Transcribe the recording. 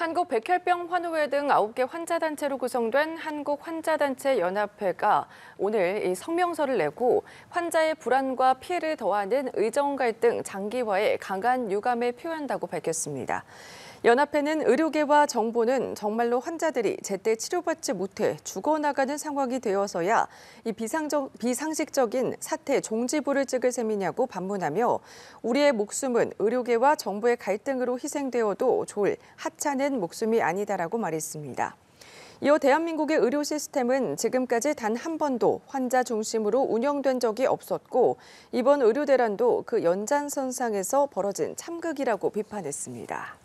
한국 백혈병 환우회 등 9개 환자단체로 구성된 한국환자단체연합회가 오늘 이 성명서를 내고 환자의 불안과 피해를 더하는 의정 갈등 장기화에 강한 유감을 표한다고 밝혔습니다. 연합회는 의료계와 정부는 정말로 환자들이 제때 치료받지 못해 죽어나가는 상황이 되어서야 이 비상적, 비상식적인 사태 종지부를 찍을 셈이냐고 반문하며 우리의 목숨은 의료계와 정부의 갈등으로 희생되어도 좋을 하찮은 힘든 목숨이 아니다라고 말했습니다. 이어 대한민국의 의료 시스템은 지금까지 단 한 번도 환자 중심으로 운영된 적이 없었고 이번 의료 대란도 그 연장선상에서 벌어진 참극이라고 비판했습니다.